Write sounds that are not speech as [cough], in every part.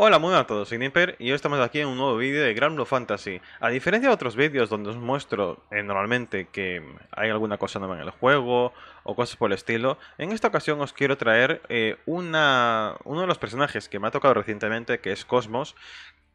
Hola, muy buenas a todos, soy Nipper y hoy estamos aquí en un nuevo vídeo de Granblue Blue Fantasy. A diferencia de otros vídeos donde os muestro eh, normalmente que hay alguna cosa nueva en el juego o cosas por el estilo, en esta ocasión os quiero traer eh, una, uno de los personajes que me ha tocado recientemente, que es Cosmos,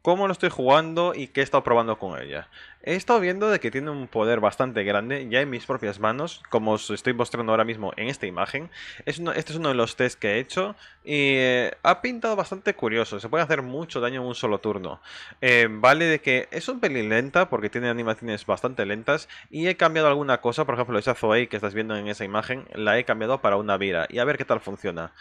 cómo lo estoy jugando y qué he estado probando con ella. He estado viendo de que tiene un poder bastante grande ya en mis propias manos, como os estoy mostrando ahora mismo en esta imagen. este es uno de los tests que he hecho y eh, ha pintado bastante curioso. Se puede hacer mucho daño en un solo turno. Eh, vale de que es un pelín lenta porque tiene animaciones bastante lentas y he cambiado alguna cosa. Por ejemplo, esa Zoe que estás viendo en esa imagen la he cambiado para una Vira y a ver qué tal funciona.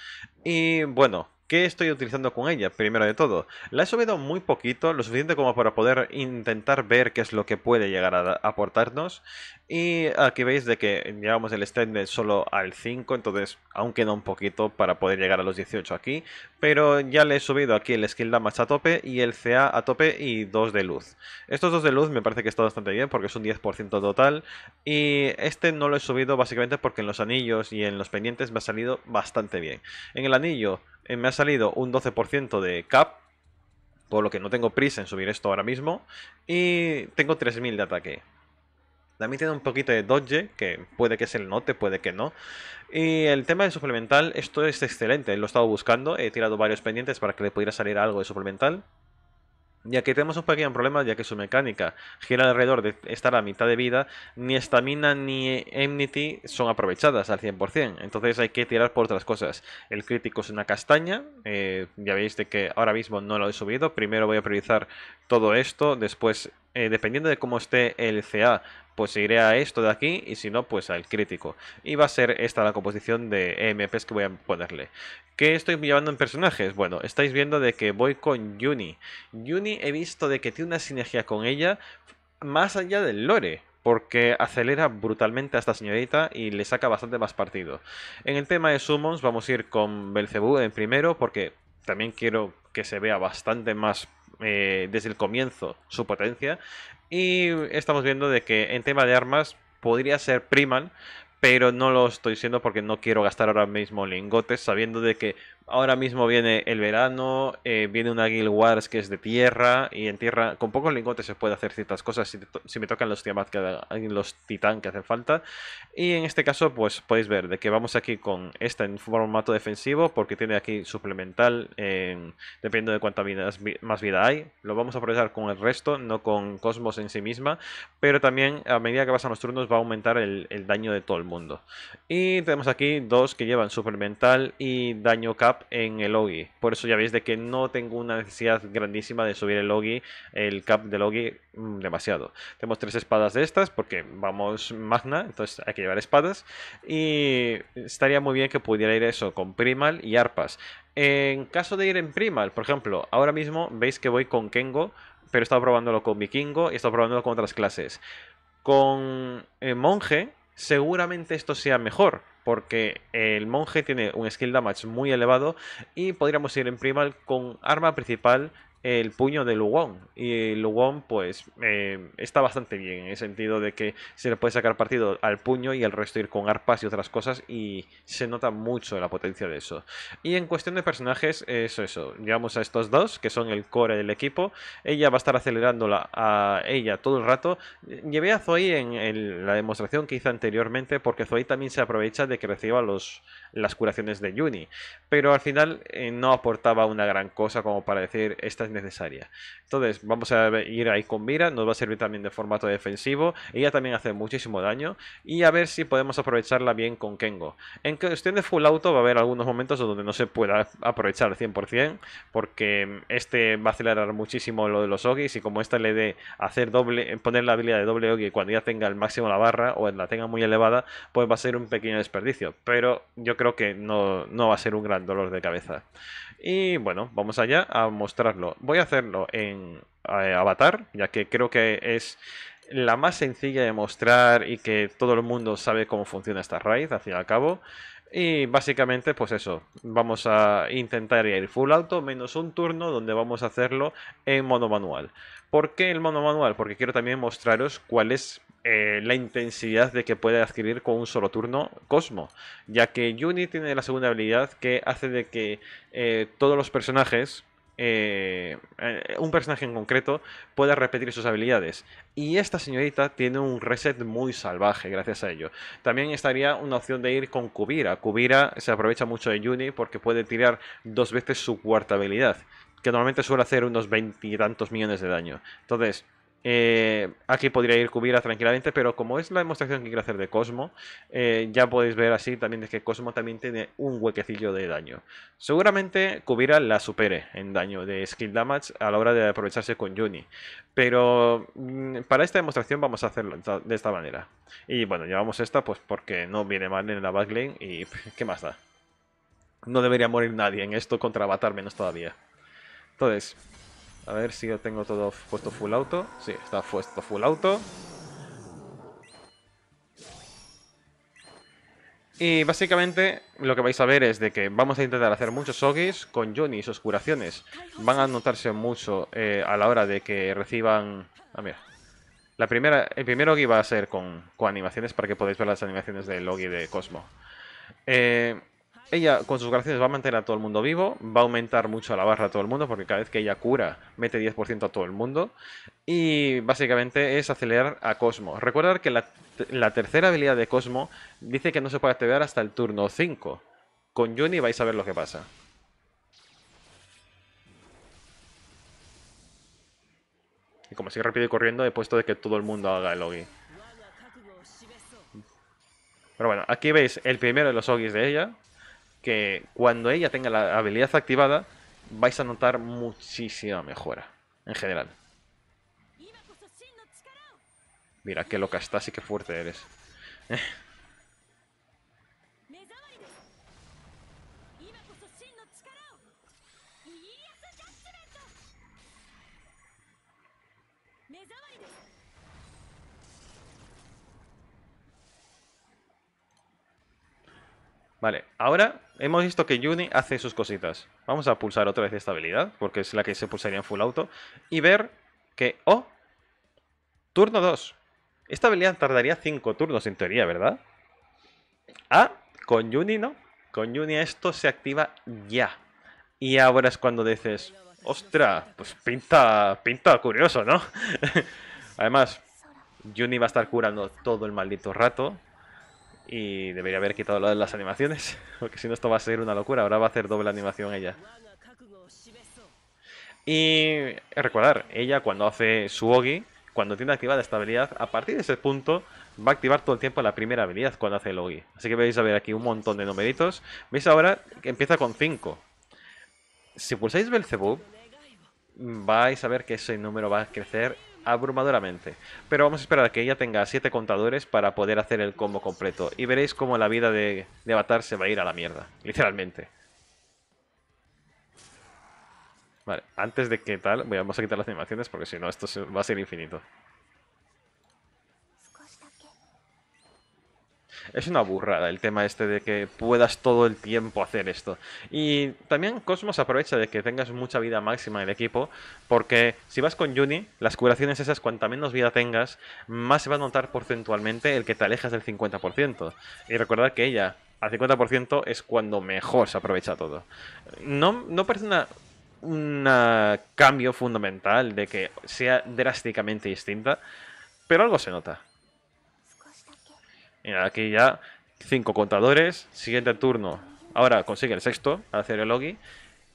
Y bueno, ¿Qué estoy utilizando con ella? Primero de todo, la he subido muy poquito, lo suficiente como para poder intentar ver qué es lo que puede llegar a aportarnos. Y aquí veis de que llevamos el stand solo al 5, entonces aún queda un poquito para poder llegar a los 18 aquí. Pero ya le he subido aquí el skill damage a tope y el CA a tope y 2 de luz. Estos 2 de luz me parece que está bastante bien porque es un 10% total. Y este no lo he subido básicamente porque en los anillos y en los pendientes me ha salido bastante bien. En el anillo eh, me ha salido un 12% de cap, por lo que no tengo prisa en subir esto ahora mismo, y tengo 3000 de ataque. También tiene un poquito de dodge, que puede que se el note, puede que no. Y el tema de suplemental, esto es excelente, lo he estado buscando, he tirado varios pendientes para que le pudiera salir algo de suplemental. Ya que tenemos un pequeño problema ya que su mecánica gira alrededor de estar a mitad de vida, ni estamina ni enmity son aprovechadas al 100%, entonces hay que tirar por otras cosas. El crítico es una castaña, eh, ya veis que ahora mismo no lo he subido, primero voy a priorizar todo esto, después eh, dependiendo de cómo esté el CA, pues iré a esto de aquí y si no, pues al crítico. Y va a ser esta la composición de e mps que voy a ponerle. ¿Qué estoy llevando en personajes? Bueno, estáis viendo de que voy con Yuni. Yuni he visto de que tiene una sinergia con ella más allá del lore porque acelera brutalmente a esta señorita y le saca bastante más partido. En el tema de summons vamos a ir con Belcebú en primero porque también quiero que se vea bastante más eh, desde el comienzo su potencia. Y estamos viendo de que en tema de armas podría ser Priman, pero no lo estoy siendo porque no quiero gastar ahora mismo lingotes, sabiendo de que ahora mismo viene el verano, eh, viene una Guild Wars que es de tierra, y en tierra con pocos lingotes se puede hacer ciertas cosas si, me tocan los Tiamat, que, los Titán que hacen falta. Y en este caso, pues podéis ver de que vamos aquí con esta en formato defensivo, porque tiene aquí suplemental, dependiendo de cuánta más vida hay. Lo vamos a aprovechar con el resto, no con Cosmos en sí misma, pero también a medida que pasan los turnos va a aumentar el, daño de todo y tenemos aquí dos que llevan Supermental y Daño Cap en el Ogi. Por eso ya veis de que no tengo una necesidad grandísima de subir el Ogi, el Cap del Ogi, mm, demasiado. Tenemos tres espadas de estas porque vamos Magna, entonces hay que llevar espadas. Y estaría muy bien que pudiera ir eso con Primal y Arpas. En caso de ir en Primal, por ejemplo, ahora mismo veis que voy con Kengo, pero he estado probándolo con Vikingo y he estado probándolo con otras clases. Con eh, Monje seguramente esto sea mejor, porque el monje tiene un skill damage muy elevado y podríamos ir en primal con arma principal el puño de Lugon. Y Lugon, pues, eh, está bastante bien en el sentido de que se le puede sacar partido al puño y al resto ir con arpas y otras cosas. Y se nota mucho la potencia de eso. Y en cuestión de personajes, eso, eso. Llevamos a estos dos, que son el core del equipo. Ella va a estar acelerándola a ella todo el rato. Llevé a Zoe en la demostración que hice anteriormente, porque Zoe también se aprovecha de que reciba los, las curaciones de Juni. Pero al final eh, no aportaba una gran cosa como para decir, esta necesaria. Entonces, vamos a ir ahí con Mira, nos va a servir también de formato defensivo. Ella también hace muchísimo daño. Y a ver si podemos aprovecharla bien con Kengo. En cuestión de full auto va a haber algunos momentos donde no se pueda aprovechar al 100%, porque mm, este va a acelerar muchísimo lo de los Ogis. Y como esta le dé hacer doble, eh, poner la habilidad de doble Ogi cuando ya tenga el máximo la barra o la tenga muy elevada, pues va a ser un pequeño desperdicio. Pero yo creo que no, no va a ser un gran dolor de cabeza. Y bueno, vamos allá a mostrarlo voy a hacerlo en eh, Avatar, ya que creo que es la más sencilla de mostrar y que todo el mundo sabe cómo funciona esta Raid, hacia el cabo. Y básicamente, pues eso, vamos a intentar ir full auto menos un turno donde vamos a hacerlo en modo manual. ¿Por qué el modo manual? Porque quiero también mostraros cuál es eh, la intensidad de que puede adquirir con un solo turno Cosmo, ya que Yuni tiene la segunda habilidad que hace de que eh, todos los personajes eh, eh, un personaje en concreto pueda repetir sus habilidades. Y esta señorita tiene un reset muy salvaje gracias a ello. También estaría una opción de ir con Kubira. Kubira se aprovecha mucho de Yuni porque puede tirar dos veces su cuarta habilidad, que normalmente suele hacer unos veintitantos millones de daño. Entonces, eh, aquí podría ir Cubira tranquilamente, pero como es la demostración que quiero hacer de Cosmo, eh, ya podéis ver así también de que Cosmo también tiene un huequecillo de daño. Seguramente Cubira la supere en daño de skill damage a la hora de aprovecharse con Juni, pero mm, para esta demostración vamos a hacerlo de esta manera. Y bueno, llevamos esta pues porque no viene mal en la backlane y qué más da. No debería morir nadie en esto contra Avatar menos todavía. Entonces, a ver si lo tengo todo puesto full auto. Sí, está puesto full auto. Y básicamente lo que vais a ver es de que vamos a intentar hacer muchos Oggies con Johnny y sus curaciones. Van a notarse mucho eh, a la hora de que reciban... Ah, mira. La primera, el primer que va a ser con, animaciones para que podáis ver las animaciones del Oggie de Cosmo. Eh, ella con sus gracias va a mantener a todo el mundo vivo, va a aumentar mucho la barra a todo el mundo, porque cada vez que ella cura, mete 10% a todo el mundo. Y básicamente es acelerar a Cosmo. Recordar que la, tercera habilidad de Cosmo dice que no se puede activar hasta el turno 5. Con Juni vais a ver lo que pasa. Y como sigue rápido y corriendo, he puesto de que todo el mundo haga el Ogi. Pero bueno, aquí veis el primero de los Ogis de ella que cuando ella tenga la habilidad activada, vais a notar muchísima mejora en general. Mira, qué loca estás y qué fuerte eres. Vale, ahora hemos visto que Yuni hace sus cositas. Vamos a pulsar otra vez esta habilidad, porque es la que se pulsaría en full auto. Y ver que... ¡Oh! Turno 2. Esta habilidad tardaría 5 turnos en teoría, ¿verdad? Ah, con Yuni no. Con Yuni esto se activa ya. Y ahora es cuando dices... ¡Ostras! Pues pinta, pinta curioso, ¿no? [laughs] Además, Juni va a estar curando todo el maldito rato. Y debería haber quitado las animaciones, [laughs] porque si no esto va a ser una locura. Ahora va a hacer doble animación ella. Y recordar, ella cuando hace su Ogi, cuando tiene activada esta habilidad, a partir de ese punto va a activar todo el tiempo la primera habilidad cuando hace el Ogi. Así que vais a ver aquí un montón de numeritos. Veis ahora que empieza con 5. Si pulsáis Belzebub, vais a ver que ese número va a crecer abrumadoramente. Pero vamos a esperar a que ella tenga 7 contadores para poder hacer el combo completo. Y veréis cómo la vida de, de Avatar se va a ir a la mierda, literalmente. Vale, antes de que tal, vamos a quitar las animaciones porque si no esto va a ser infinito. es una burrada el tema este de que puedas todo el tiempo hacer esto. Y también Cosmos aprovecha de que tengas mucha vida máxima en el equipo, porque si vas con Juni, las curaciones esas, cuanta menos vida tengas, más se va a notar porcentualmente el que te alejas del 50%. Y recordad que ella al 50% es cuando mejor se aprovecha todo. No, no parece una un cambio fundamental de que sea drásticamente distinta, pero algo se nota aquí ya cinco contadores. Siguiente turno. Ahora consigue el sexto al hacer el logi.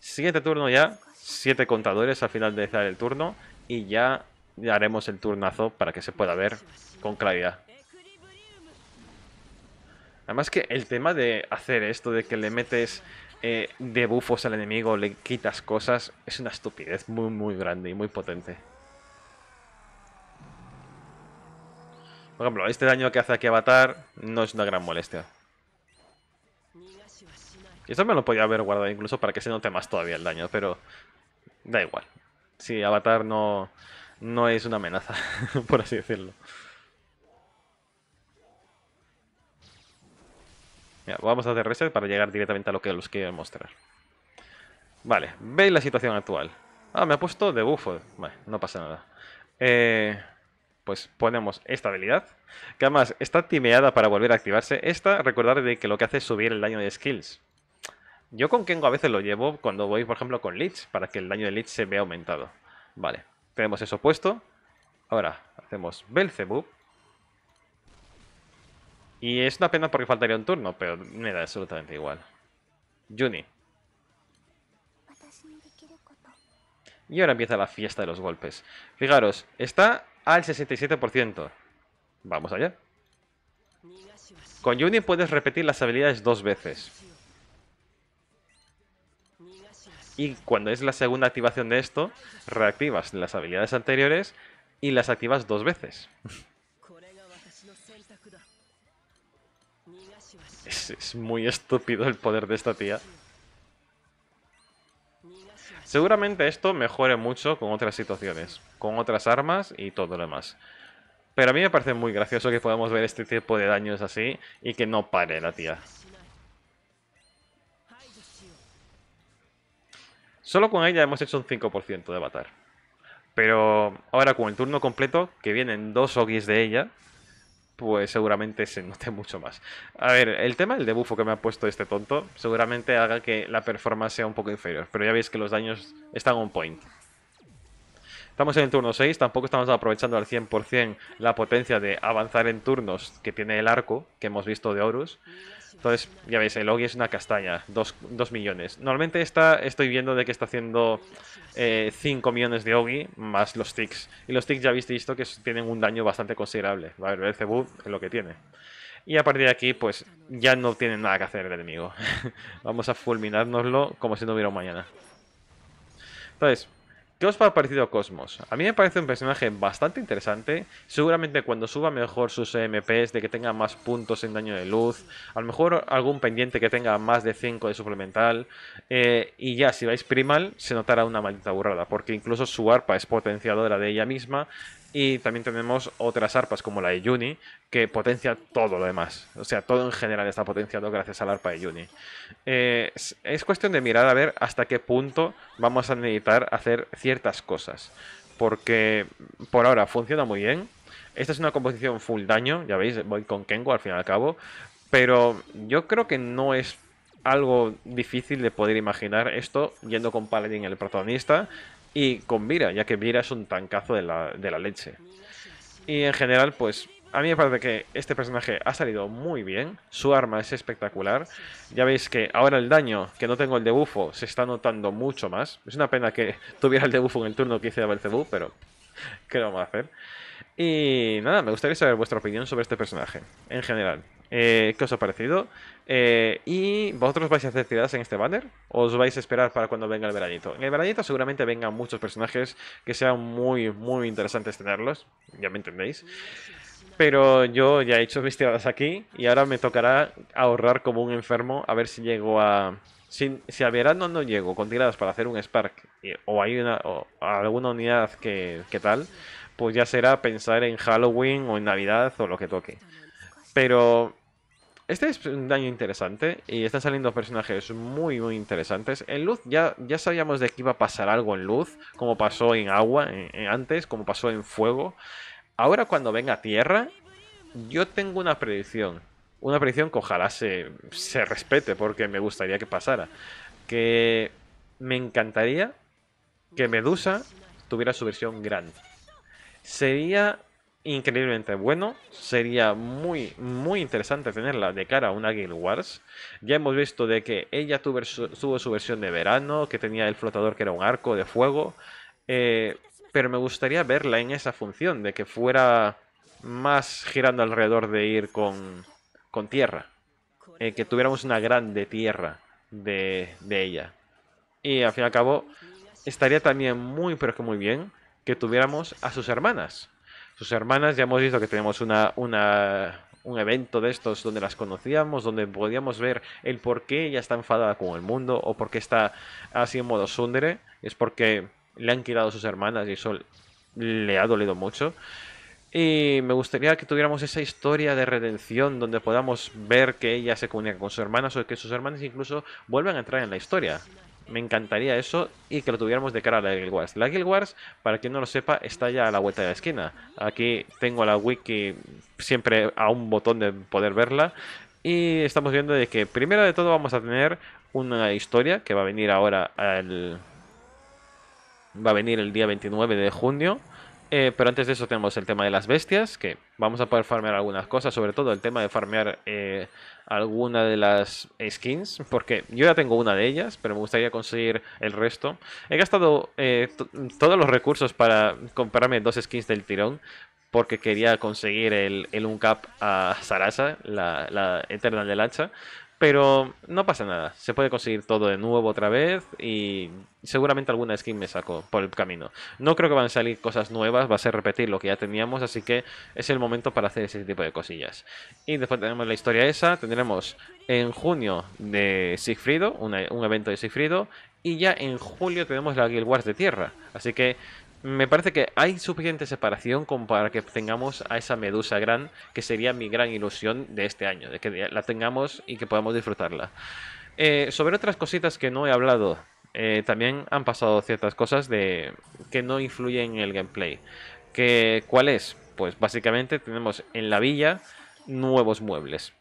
Siguiente turno ya. Siete contadores al final de el turno. Y ya haremos el turnazo para que se pueda ver con claridad. Además que el tema de hacer esto, de que le metes eh, debuffos al enemigo, le quitas cosas, es una estupidez muy muy grande y muy potente. Por ejemplo, este daño que hace aquí Avatar no es una gran molestia. Y esto me lo podía haber guardado incluso para que se note más todavía el daño, pero da igual. Si sí, Avatar no, no es una amenaza, [laughs] por así decirlo. vamos a hacer reset para llegar directamente a lo que los quiero mostrar. Vale, veis la situación actual. Ah, me ha puesto de bufo. Vale, no pasa nada. Eh pues ponemos esta habilidad, que además está timeada para volver a activarse. Esta, recordar de que lo que hace es subir el daño de skills. Yo con Kengo a veces lo llevo cuando voy, por ejemplo, con Lich, para que el daño de Lich se vea aumentado. Vale, tenemos eso puesto. Ahora, hacemos Belzebub. Y es una pena porque faltaría un turno, pero me da absolutamente igual. Juni. Y ahora empieza la fiesta de los golpes. Fijaros, está al 67%. Vamos allá. Con Yuni puedes repetir las habilidades dos veces. Y cuando es la segunda activación de esto, reactivas las habilidades anteriores y las activas dos veces. es muy estúpido el poder de esta tía. Seguramente esto mejore mucho con otras situaciones, con otras armas y todo lo demás. Pero a mí me parece muy gracioso que podamos ver este tipo de daños así y que no pare la tía. Solo con ella hemos hecho un 5% de avatar. Pero ahora con el turno completo, que vienen dos ogis de ella, pues seguramente se note mucho más. A ver, el tema del debuffo que me ha puesto este tonto seguramente haga que la performance sea un poco inferior, pero ya veis que los daños están on point. Estamos en el turno 6, tampoco estamos aprovechando al 100% la potencia de avanzar en turnos que tiene el arco que hemos visto de Horus. Entonces, ya veis, el Ogi es una castaña, 2 millones. Normalmente está, estoy viendo de que está haciendo 5 eh, millones de Ogi más los ticks. Y los ticks ya habéis visto que tienen un daño bastante considerable. a ver, el Cebu es lo que tiene. Y a partir de aquí, pues ya no tienen nada que hacer el enemigo. [laughs] Vamos a fulminárnoslo como si no hubiera un mañana. Entonces, ¿Qué os ha parecido Cosmos? A mí me parece un personaje bastante interesante. Seguramente cuando suba mejor sus MPs, de que tenga más puntos en daño de luz, a lo mejor algún pendiente que tenga más de 5 de suplemental. Eh, y ya, si vais primal, se notará una maldita burrada, porque incluso su arpa es potenciadora de ella misma y también tenemos otras arpas como la de Juni que potencia todo lo demás. O sea, todo en general está potenciado gracias al arpa de Juni. Eh, es, cuestión de mirar a ver hasta qué punto vamos a necesitar hacer ciertas cosas. Porque por ahora funciona muy bien. Esta es una composición full daño, ya veis, voy con Kengo al fin y al cabo. Pero yo creo que no es algo difícil de poder imaginar esto yendo con Paladin el protagonista y con Vira, ya que Vira es un tancazo de la, leche. Y en general, pues a mí me parece que este personaje ha salido muy bien. Su arma es espectacular. Ya veis que ahora el daño, que no tengo el debufo, se está notando mucho más. Es una pena que [laughs] tuviera el debufo en el turno que hice de Belcebú, pero [laughs] ¿qué lo vamos a hacer? Y nada, me gustaría saber vuestra opinión sobre este personaje, en general eh, qué os ha parecido. Eh, ¿Y vosotros vais a hacer tiradas en este banner? ¿O os vais a esperar para cuando venga el veranito? En el veranito seguramente vengan muchos personajes que sean muy, muy interesantes tenerlos. Ya me entendéis. Pero yo ya he hecho mis tiradas aquí y ahora me tocará ahorrar como un enfermo a ver si llego a... Si, a verano no llego con tiradas para hacer un Spark o hay una, alguna unidad que, que tal, pues ya será pensar en Halloween o en Navidad o lo que toque. Pero este es un daño interesante y están saliendo personajes muy, muy interesantes. En luz ya, ya sabíamos de que iba a pasar algo en luz, como pasó en agua antes, como pasó en fuego. Ahora cuando venga tierra, yo tengo una predicción. Una predicción que ojalá se respete porque me gustaría que pasara. Que me encantaría que Medusa tuviera su versión grande. Sería increíblemente bueno. Sería muy, muy interesante tenerla de cara a una Guild Wars. Ya hemos visto de que ella tuvo, su versión de verano, que tenía el flotador que era un arco de fuego. Eh, pero me gustaría verla en esa función, de que fuera más girando alrededor de ir con, con tierra. Eh, que tuviéramos una grande tierra de, de ella. Y al fin y al cabo, estaría también muy, pero que muy bien que tuviéramos a sus hermanas sus hermanas. Ya hemos visto que tenemos una, un evento de estos donde las conocíamos, donde podíamos ver el por qué ella está enfadada con el mundo o por qué está así en modo sundere. Es porque le han quitado sus hermanas y eso le ha dolido mucho. Y me gustaría que tuviéramos esa historia de redención donde podamos ver que ella se comunica con sus hermanas o que sus hermanas incluso vuelvan a entrar en la historia. Me encantaría eso y que lo tuviéramos de cara a la Guild Wars. La Guild Wars, para quien no lo sepa, está ya a la vuelta de la esquina. Aquí tengo la wiki siempre a un botón de poder verla. Y estamos viendo de que primero de todo vamos a tener una historia que va a venir ahora al... Va a venir el día 29 de junio. Eh, pero antes de eso tenemos el tema de las bestias, que vamos a poder farmear algunas cosas, sobre todo el tema de farmear eh, alguna de las skins, porque yo ya tengo una de ellas, pero me gustaría conseguir el resto. He gastado eh, todos los recursos para comprarme dos skins del tirón, porque quería conseguir el, el uncap a Sarasa, la, la Eternal de Hacha, pero no pasa nada, se puede conseguir todo de nuevo otra vez y seguramente alguna skin me saco por el camino. No creo que van a salir cosas nuevas, va a ser repetir lo que ya teníamos, así que es el momento para hacer ese tipo de cosillas. Y después tenemos la historia esa, tendremos en junio de Sigfrido, un evento de Sigfrido, y ya en julio tenemos la Guild Wars de Tierra. Así que me parece que hay suficiente separación como para que tengamos a esa medusa gran, que sería mi gran ilusión de este año, de que la tengamos y que podamos disfrutarla. Eh, sobre otras cositas que no he hablado, eh, también han pasado ciertas cosas de que no influyen en el gameplay. Que, ¿Cuál es? Pues básicamente tenemos en la villa nuevos muebles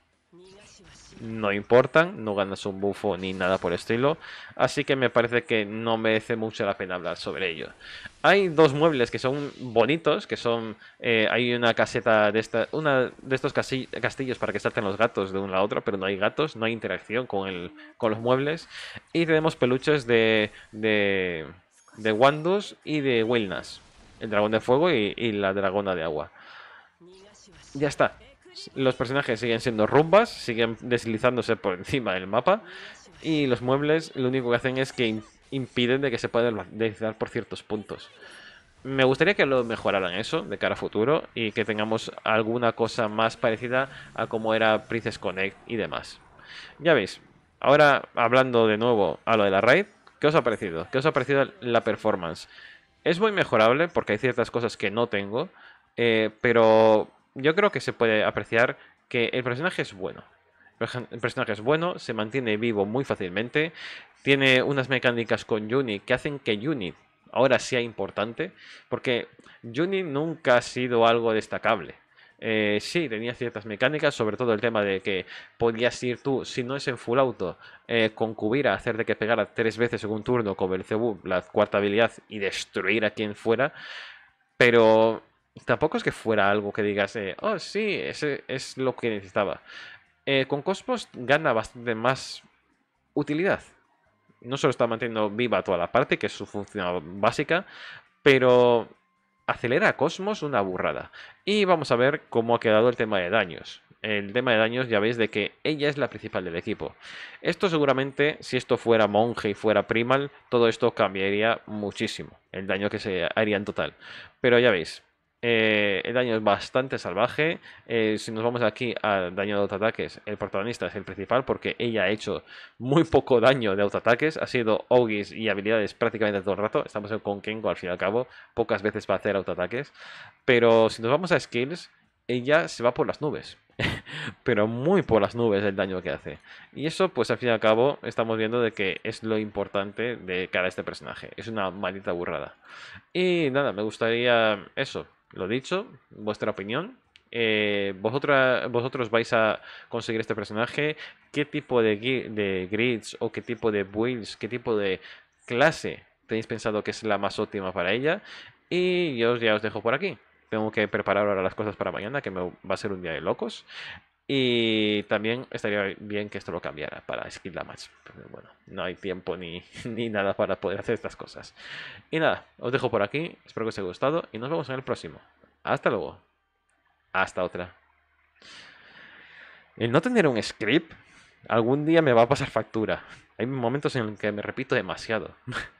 no importan, no ganas un bufo ni nada por estilo, así que me parece que no merece mucho la pena hablar sobre ello. Hay dos muebles que son bonitos, que son, eh, hay una caseta de una de estos castillos para que salten los gatos de una a otro, pero no hay gatos, no hay interacción con, con los muebles, y tenemos peluches de, de, de Wandus y de Wilnas, el dragón de fuego y, y la dragona de agua. Ya está, los personajes siguen siendo rumbas, siguen deslizándose por encima del mapa y los muebles lo único que hacen es que impiden de que se pueda deslizar por ciertos puntos. Me gustaría que lo mejoraran eso de cara a futuro y que tengamos alguna cosa más parecida a como era Princess Connect y demás. Ya veis, ahora hablando de nuevo a lo de la raid, ¿qué os ha parecido? ¿Qué os ha parecido la performance? Es muy mejorable porque hay ciertas cosas que no tengo, eh, pero yo creo que se puede apreciar que el personaje es bueno. El personaje es bueno, se mantiene vivo muy fácilmente, tiene unas mecánicas con Juni que hacen que Juni ahora sea importante, porque Juni nunca ha sido algo destacable. Eh, sí, tenía ciertas mecánicas, sobre todo el tema de que podías ir tú, si no es en full auto, eh, con Kubira, hacer de que pegara tres veces en un turno con el la cuarta habilidad, y destruir a quien fuera. Pero tampoco es que fuera algo que digas, eh, oh, sí, ese es lo que necesitaba. Eh, con Cosmos gana bastante más utilidad. No solo está manteniendo viva toda la parte, que es su función básica, pero acelera a Cosmos una burrada. Y vamos a ver cómo ha quedado el tema de daños. El tema de daños ya veis de que ella es la principal del equipo. Esto seguramente, si esto fuera monje y fuera primal, todo esto cambiaría muchísimo. El daño que se haría en total. Pero ya veis, eh, el daño es bastante salvaje. Eh, si nos vamos aquí al daño de autoataques, el protagonista es el principal porque ella ha hecho muy poco daño de autoataques. Ha sido ogis y habilidades prácticamente todo el rato. Estamos con Kengo al fin y al cabo. Pocas veces va a hacer autoataques. Pero si nos vamos a skills, ella se va por las nubes. [laughs] Pero muy por las nubes el daño que hace. Y eso, pues al fin y al cabo, estamos viendo de que es lo importante de cara a este personaje. Es una maldita burrada. Y nada, me gustaría eso lo dicho, vuestra opinión. Eh, vosotros vais a conseguir este personaje. ¿Qué tipo de, de grids o qué tipo de builds, qué tipo de clase tenéis pensado que es la más óptima para ella? Y yo ya os dejo por aquí tengo que preparar ahora las cosas para mañana, que me va a ser un día de locos. Y también estaría bien que esto lo cambiara para Skill Damage. Pero bueno, no hay tiempo ni, [laughs] ni nada para poder hacer estas cosas. Y nada, os dejo por aquí. Espero que os haya gustado y nos vemos en el próximo. Hasta luego. Hasta otra. El no tener un script algún día me va a pasar factura. Hay momentos en los que me repito demasiado. [laughs]